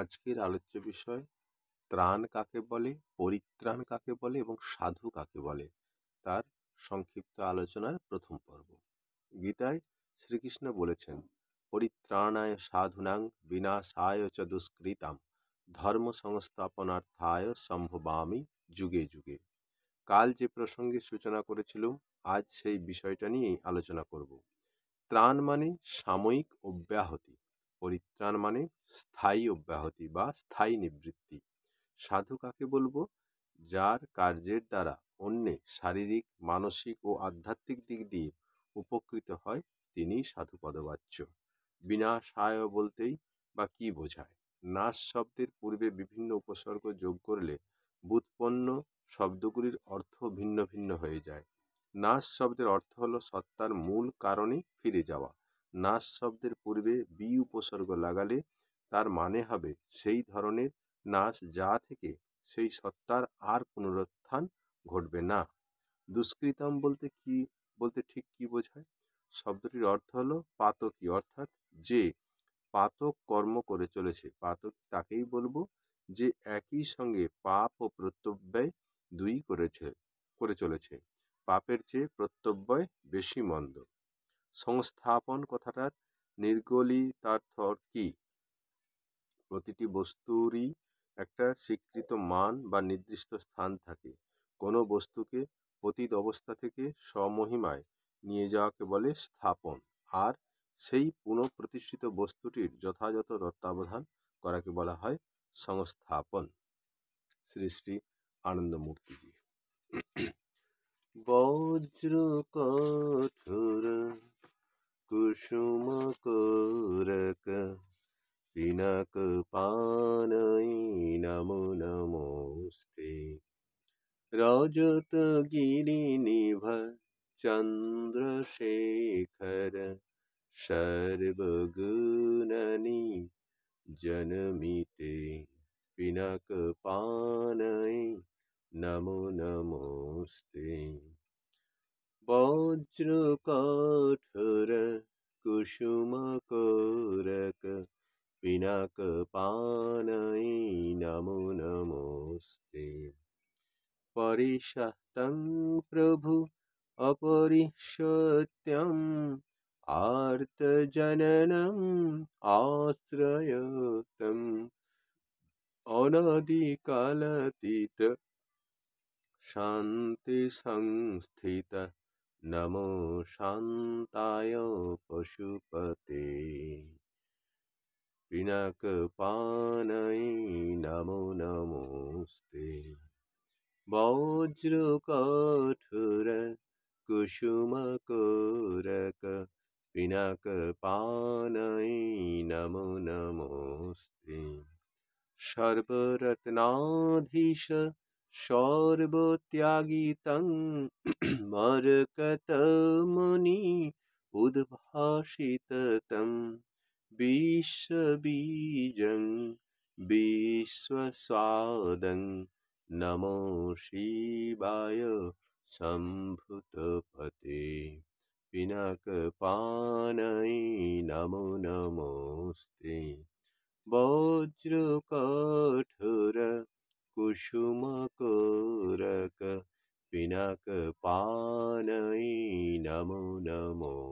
আজকের আলোচ্য বিষয় ত্রাণ কাকে বলে পরিত্রাণ কাকে বলে এবং সাধু কাকে বলে তার সংক্ষিপ্ত আলোচনার প্রথম পর্ব গীতায় শ্রীকৃষ্ণ বলেছেন পরিত্রাণায় সাধুনাং বিনাশায় চ দুষ্কৃতাম ধর্ম সংস্থাপনার্থায় সম্ভবামী যুগে যুগে কাল যে প্রসঙ্গে সূচনা করেছিলাম আজ সেই বিষয়টা নিয়েই আলোচনা করব ত্রাণ মানে সাময়িক অব্যাহতি পরিত্রাণ মানে স্থায়ী অব্যাহতি বা স্থায়ী নিবৃত্তি সাধু কাকে বলবো যার কার্যের দ্বারা অন্যে শারীরিক মানসিক ও আধ্যাত্মিক দিক দিয়ে উপকৃত হয় তিনি সাধু পদবাচ্য বিনাশায় বলতেই বা কি বোঝায় নাশ শব্দের পূর্বে বিভিন্ন উপসর্গ যোগ করলে বুৎপন্ন শব্দগুলির অর্থ ভিন্ন ভিন্ন হয়ে যায় নাশ শব্দের অর্থ হলো সত্তার মূল কারণে ফিরে যাওয়া নাস শব্দের পূর্বে বি উপসর্গ লাগালে তার মানে হবে সেই ধরনের নাচ যা থেকে সেই সত্তার আর পুনরুত্থান ঘটবে না দুষ্কৃতম বলতে কি বলতে ঠিক কি বোঝায় শব্দটির অর্থ হলো পাতকী অর্থাৎ যে পাতক কর্ম করে চলেছে পাতক তাকেই বলবো যে একই সঙ্গে পাপ ও প্রত্যব্যয় দুই করেছে করে চলেছে পাপের চেয়ে প্রত্যব্যয় বেশি মন্দ সংস্থাপন কথাটার নির্গলিতার্থ কি প্রতিটি বস্তুরই একটা স্বীকৃত মান বা নির্দিষ্ট স্থান থাকে কোনো বস্তুকে অতীত অবস্থা থেকে স্বমহিমায় নিয়ে যাওয়াকে বলে স্থাপন আর সেই পুনঃপ্রতিষ্ঠিত বস্তুটির যথাযথ তত্ত্বাবধান করাকে বলা হয় সংস্থাপন শ্রী শ্রী আনন্দমূর্তিজি বজ্র কঠোর কুসুম কোরক পিনক পানই নমো নমস্তে রজত গিরিনিভ চন্দ্রশেখর সর্বগুণনি জনমিতে পিনক পানই নমো নমস্তে বজ্র কঠোর কুসুম কোরক পিনাক পানৈ নমো নমোস্তে পরিশতং প্রভু অপরিশত্যম আর্তজননম আশ্রয়তম অনদিকালতীত শান্তি সংস্থিত নমো শান্তায় পশুপতে পিনাকপানৈ নমো নমোস্তে বজ্রকঠোর কুসুমকোরক পিনাকপানৈ নমো নমোস্তে সর্বরত্নাধীশ मरकत मरकतमुनि उद्भाषिततं विश्वबीजं विश्वस्वाद नमो शिवाय पते पिनकपानै नमो नमोस्ते वज्रकठुर कुसुम कुसुमकोरक पिनकपानयि नमो नमो